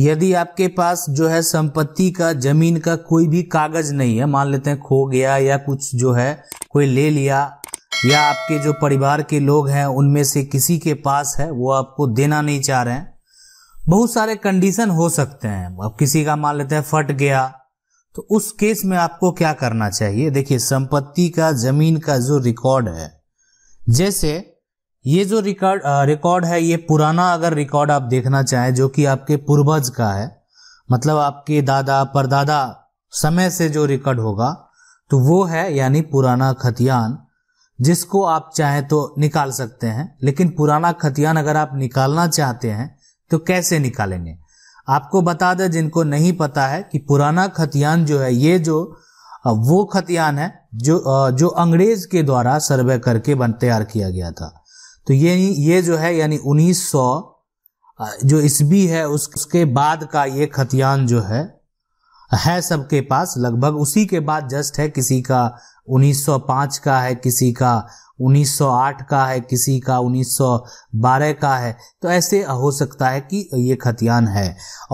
यदि आपके पास जो है संपत्ति का जमीन का कोई भी कागज नहीं है मान लेते हैं खो गया या कुछ जो है कोई ले लिया या आपके जो परिवार के लोग हैं उनमें से किसी के पास है वो आपको देना नहीं चाह रहे हैं बहुत सारे कंडीशन हो सकते हैं अब किसी का मान लेते हैं फट गया तो उस केस में आपको क्या करना चाहिए देखिए संपत्ति का जमीन का जो रिकॉर्ड है जैसे ये जो रिकॉर्ड रिकॉर्ड है ये पुराना अगर रिकॉर्ड आप देखना चाहें जो कि आपके पूर्वज का है मतलब आपके दादा परदादा समय से जो रिकॉर्ड होगा तो वो है यानी पुराना खतियान जिसको आप चाहें तो निकाल सकते हैं लेकिन पुराना खतियान अगर आप निकालना चाहते हैं तो कैसे निकालेंगे आपको बता दें जिनको नहीं पता है कि पुराना खतियान जो है ये जो वो खतियान है जो जो अंग्रेज के द्वारा सर्वे करके बन तैयार किया गया था तो ये ये जो है यानी 1900 जो ईस्वी है उस, उसके बाद का ये खतियान जो है है सबके पास लगभग उसी के बाद जस्ट है किसी का 1905 का है किसी का 1908 का है किसी का 1912 का है तो ऐसे हो सकता है कि ये खतियान है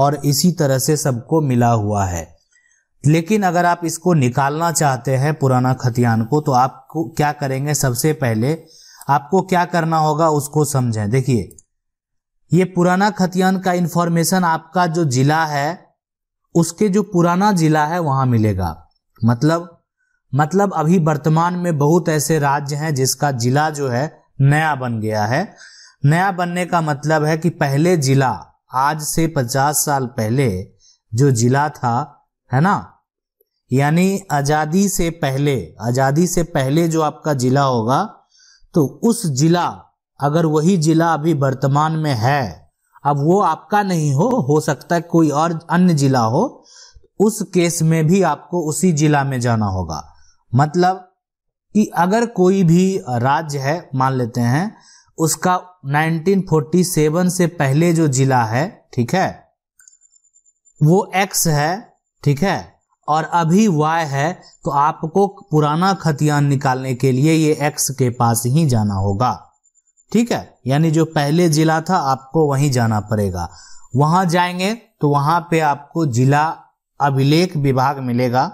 और इसी तरह से सबको मिला हुआ है लेकिन अगर आप इसको निकालना चाहते हैं पुराना खतियान को तो आप क्या करेंगे सबसे पहले आपको क्या करना होगा उसको समझें देखिए ये पुराना खतियान का इंफॉर्मेशन आपका जो जिला है उसके जो पुराना जिला है वहां मिलेगा मतलब मतलब अभी वर्तमान में बहुत ऐसे राज्य हैं जिसका जिला जो है नया बन गया है नया बनने का मतलब है कि पहले जिला आज से 50 साल पहले जो जिला था है ना यानी आज़ादी से पहले आज़ादी से पहले जो आपका जिला होगा तो उस जिला अगर वही जिला अभी वर्तमान में है अब वो आपका नहीं हो हो सकता है कोई और अन्य जिला हो उस केस में भी आपको उसी जिला में जाना होगा मतलब कि अगर कोई भी राज्य है मान लेते हैं उसका 1947 से पहले जो जिला है ठीक है वो एक्स है ठीक है और अभी y है तो आपको पुराना खतियान निकालने के लिए ये x के पास ही जाना होगा ठीक है यानी जो पहले जिला था आपको वहीं जाना पड़ेगा वहां जाएंगे तो वहां पे आपको जिला अभिलेख विभाग मिलेगा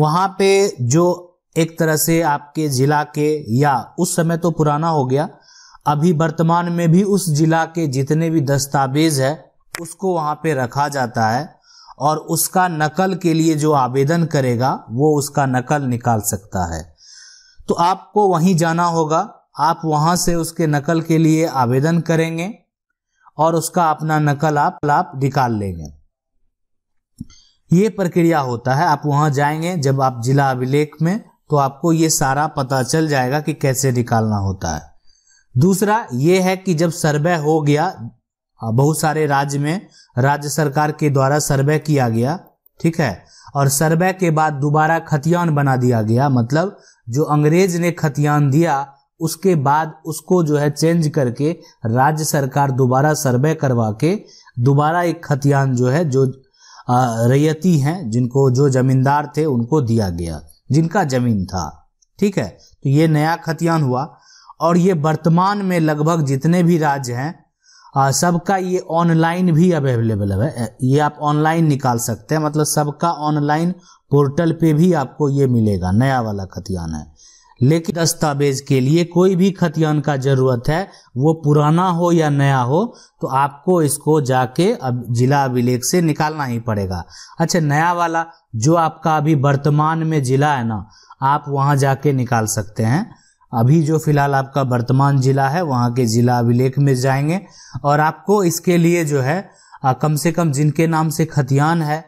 वहां पे जो एक तरह से आपके जिला के या उस समय तो पुराना हो गया अभी वर्तमान में भी उस जिला के जितने भी दस्तावेज है उसको वहां पे रखा जाता है और उसका नकल के लिए जो आवेदन करेगा वो उसका नकल निकाल सकता है तो आपको वहीं जाना होगा आप वहां से उसके नकल के लिए आवेदन करेंगे और उसका अपना नकल आप आप निकाल लेंगे ये प्रक्रिया होता है आप वहां जाएंगे जब आप जिला अभिलेख में तो आपको ये सारा पता चल जाएगा कि कैसे निकालना होता है दूसरा ये है कि जब सर्वे हो गया हाँ, बहुत सारे राज्य में राज्य सरकार के द्वारा सर्वे किया गया ठीक है और सर्वे के बाद दोबारा खतियान बना दिया गया मतलब जो अंग्रेज ने खतियान दिया उसके बाद उसको जो है चेंज करके राज्य सरकार दोबारा सर्वे करवा के दोबारा एक खतियान जो है जो रैयती हैं जिनको जो जमींदार थे उनको दिया गया जिनका जमीन था ठीक है तो ये नया खतियान हुआ और ये वर्तमान में लगभग जितने भी राज्य हैं हाँ, सबका ये ऑनलाइन भी अवेलेबल है ये आप ऑनलाइन निकाल सकते हैं मतलब सबका ऑनलाइन पोर्टल पे भी आपको ये मिलेगा नया वाला खतियान है लेकिन दस्तावेज के लिए कोई भी खतियान का जरूरत है वो पुराना हो या नया हो तो आपको इसको जाके अब जिला अभिलेख से निकालना ही पड़ेगा अच्छा नया वाला जो आपका अभी वर्तमान में जिला है ना आप वहां जाके निकाल सकते हैं अभी जो फिलहाल आपका वर्तमान ज़िला है वहाँ के ज़िला अभिलेख में जाएंगे और आपको इसके लिए जो है कम से कम जिनके नाम से खतियान है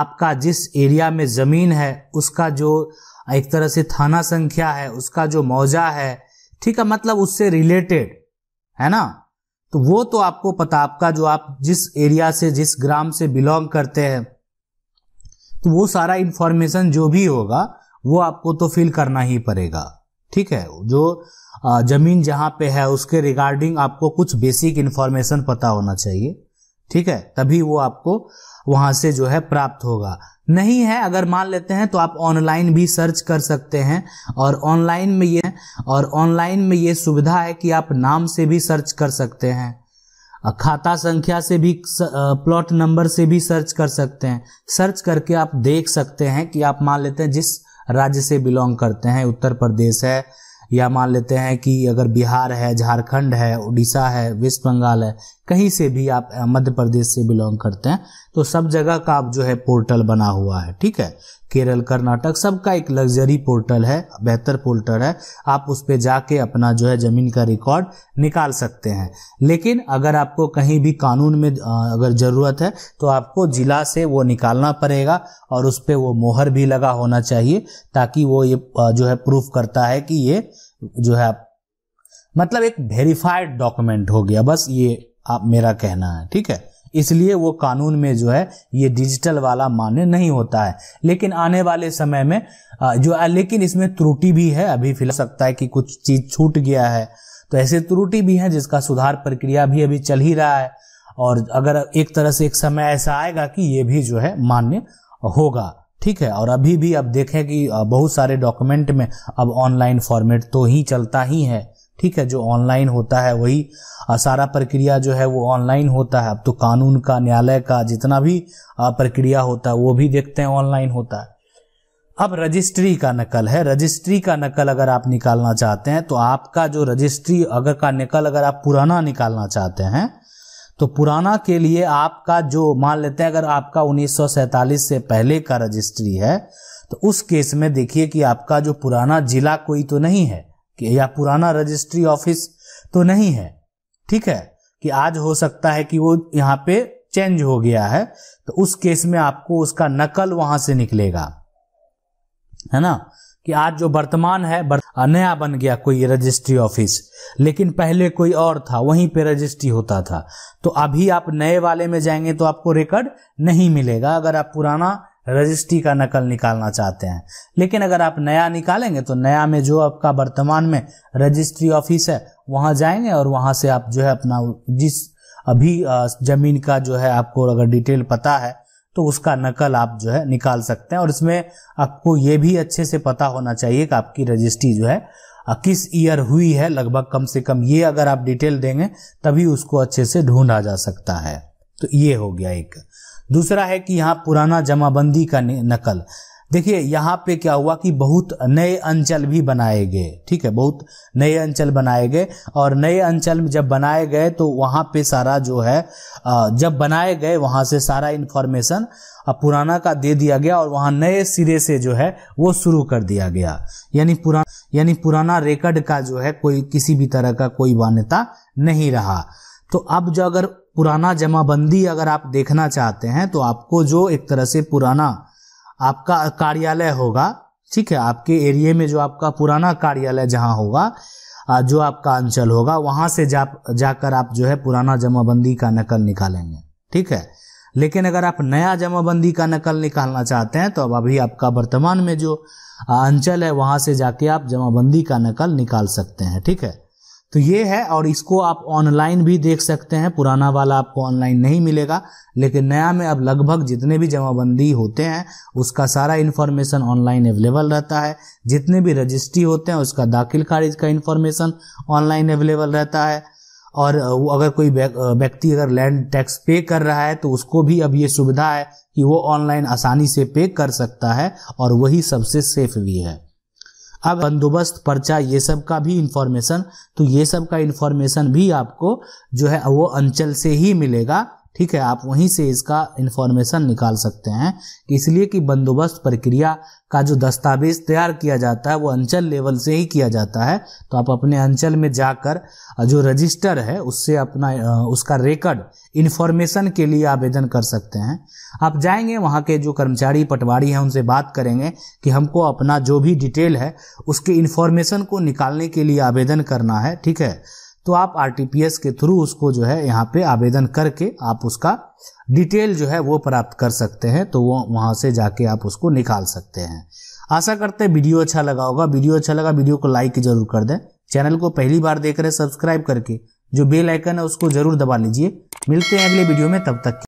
आपका जिस एरिया में ज़मीन है उसका जो एक तरह से थाना संख्या है उसका जो मौजा है ठीक है मतलब उससे रिलेटेड है ना तो वो तो आपको पता आपका जो आप जिस एरिया से जिस ग्राम से बिलोंग करते हैं तो वो सारा इन्फॉर्मेशन जो भी होगा वो आपको तो फिल करना ही पड़ेगा ठीक है जो जमीन जहां पे है उसके रिगार्डिंग आपको कुछ बेसिक इन्फॉर्मेशन पता होना चाहिए ठीक है तभी वो आपको वहां से जो है प्राप्त होगा नहीं है अगर मान लेते हैं तो आप ऑनलाइन भी सर्च कर सकते हैं और ऑनलाइन में ये और ऑनलाइन में ये सुविधा है कि आप नाम से भी सर्च कर सकते हैं खाता संख्या से भी प्लॉट नंबर से भी सर्च कर सकते हैं सर्च करके आप देख सकते हैं कि आप मान लेते हैं जिस राज्य से बिलोंग करते हैं उत्तर प्रदेश है या मान लेते हैं कि अगर बिहार है झारखंड है उड़ीसा है वेस्ट बंगाल है कहीं से भी आप मध्य प्रदेश से बिलोंग करते हैं तो सब जगह का आप जो है पोर्टल बना हुआ है ठीक है केरल कर्नाटक सबका एक लग्जरी पोर्टल है बेहतर पोर्टल है आप उस पर जाके अपना जो है ज़मीन का रिकॉर्ड निकाल सकते हैं लेकिन अगर आपको कहीं भी कानून में अगर ज़रूरत है तो आपको ज़िला से वो निकालना पड़ेगा और उस पर वो मोहर भी लगा होना चाहिए ताकि वो ये जो है प्रूफ करता है कि ये जो है मतलब एक वेरीफाइड डॉक्यूमेंट हो गया बस ये आप मेरा कहना है ठीक है इसलिए वो कानून में जो है ये डिजिटल वाला मान्य नहीं होता है लेकिन आने वाले समय में जो है लेकिन इसमें त्रुटि भी है अभी फिलहाल सकता है कि कुछ चीज छूट गया है तो ऐसे त्रुटि भी है जिसका सुधार प्रक्रिया भी अभी चल ही रहा है और अगर एक तरह से एक समय ऐसा आएगा कि ये भी जो है मान्य होगा ठीक है और अभी भी अब देखें कि बहुत सारे डॉक्यूमेंट में अब ऑनलाइन फॉर्मेट तो ही चलता ही है ठीक है जो ऑनलाइन होता है वही सारा प्रक्रिया जो है वो ऑनलाइन होता है अब तो कानून का न्यायालय का जितना भी प्रक्रिया होता है वो भी देखते हैं ऑनलाइन होता है अब रजिस्ट्री का नकल है रजिस्ट्री का नकल अगर आप निकालना चाहते हैं तो आपका जो रजिस्ट्री अगर का नकल अगर आप पुराना निकालना चाहते हैं तो पुराना के लिए आपका जो मान लेते हैं अगर आपका उन्नीस से पहले का रजिस्ट्री है तो उस केस में देखिए कि आपका जो पुराना जिला कोई तो नहीं है कि या पुराना रजिस्ट्री ऑफिस तो नहीं है ठीक है कि आज हो सकता है कि वो यहाँ पे चेंज हो गया है तो उस केस में आपको उसका नकल वहां से निकलेगा है ना कि आज जो वर्तमान है नया बन गया कोई रजिस्ट्री ऑफिस लेकिन पहले कोई और था वहीं पे रजिस्ट्री होता था तो अभी आप नए वाले में जाएंगे तो आपको रिकॉर्ड नहीं मिलेगा अगर आप पुराना रजिस्ट्री का नकल निकालना चाहते हैं लेकिन अगर आप नया निकालेंगे तो नया में जो आपका वर्तमान में रजिस्ट्री ऑफिस है वहां जाएंगे और वहां से आप जो है अपना जिस अभी ज़मीन का जो है आपको अगर डिटेल पता है तो उसका नकल आप जो है निकाल सकते हैं और इसमें आपको ये भी अच्छे से पता होना चाहिए कि आपकी रजिस्ट्री जो है किस ईयर हुई है लगभग कम से कम ये अगर आप डिटेल देंगे तभी उसको अच्छे से ढूंढा जा सकता है तो ये हो गया एक दूसरा है कि यहाँ पुराना जमाबंदी का नकल देखिए यहाँ पे क्या हुआ कि बहुत नए अंचल भी बनाए गए ठीक है बहुत नए अंचल बनाए गए और नए अंचल में जब बनाए गए तो वहाँ पे सारा जो है जब बनाए गए वहाँ से सारा इन्फॉर्मेशन पुराना का दे दिया गया और वहाँ नए सिरे से जो है वो शुरू कर दिया गया यानी पुराना यानी पुराना रिकॉर्ड का जो है कोई किसी भी तरह का कोई मान्यता नहीं रहा तो अब जो अगर पुराना जमाबंदी अगर आप देखना चाहते हैं तो आपको जो एक तरह से पुराना आपका कार्यालय होगा ठीक है आपके एरिए में जो आपका पुराना कार्यालय जहाँ होगा जो आपका अंचल होगा वहां से जा जाकर आप जो है पुराना जमाबंदी का नकल निकालेंगे ठीक है लेकिन अगर आप नया जमाबंदी का नकल निकालना चाहते हैं तो अब अभी आपका वर्तमान में जो अंचल है वहाँ से जाके आप जमाबंदी का नकल निकाल सकते हैं ठीक है तो ये है और इसको आप ऑनलाइन भी देख सकते हैं पुराना वाला आपको ऑनलाइन नहीं मिलेगा लेकिन नया में अब लगभग जितने भी जमाबंदी होते हैं उसका सारा इन्फॉर्मेशन ऑनलाइन अवेलेबल रहता है जितने भी रजिस्ट्री होते हैं उसका दाखिल खारिज का इन्फॉर्मेशन ऑनलाइन अवेलेबल रहता है और अगर कोई व्यक्ति अगर लैंड टैक्स पे कर रहा है तो उसको भी अब ये सुविधा है कि वो ऑनलाइन आसानी से पे कर सकता है और वही सबसे सेफ भी है अब बंदोबस्त पर्चा ये सब का भी इंफॉर्मेशन तो ये सब का इंफॉर्मेशन भी आपको जो है वो अंचल से ही मिलेगा ठीक है आप वहीं से इसका इन्फॉर्मेशन निकाल सकते हैं इसलिए कि बंदोबस्त प्रक्रिया का जो दस्तावेज तैयार किया जाता है वो अंचल लेवल से ही किया जाता है तो आप अपने अंचल में जाकर जो रजिस्टर है उससे अपना उसका रिकॉर्ड इन्फॉर्मेशन के लिए आवेदन कर सकते हैं आप जाएंगे वहाँ के जो कर्मचारी पटवारी हैं उनसे बात करेंगे कि हमको अपना जो भी डिटेल है उसके इन्फॉर्मेशन को निकालने के लिए आवेदन करना है ठीक है तो आप आर के थ्रू उसको जो है यहाँ पे आवेदन करके आप उसका डिटेल जो है वो प्राप्त कर सकते हैं तो वो वहाँ से जाके आप उसको निकाल सकते हैं आशा करते हैं वीडियो अच्छा लगा होगा वीडियो अच्छा लगा वीडियो को लाइक जरूर कर दें चैनल को पहली बार देख रहे सब्सक्राइब करके जो बेल आइकन है उसको जरूर दबा लीजिए मिलते हैं अगले वीडियो में तब तक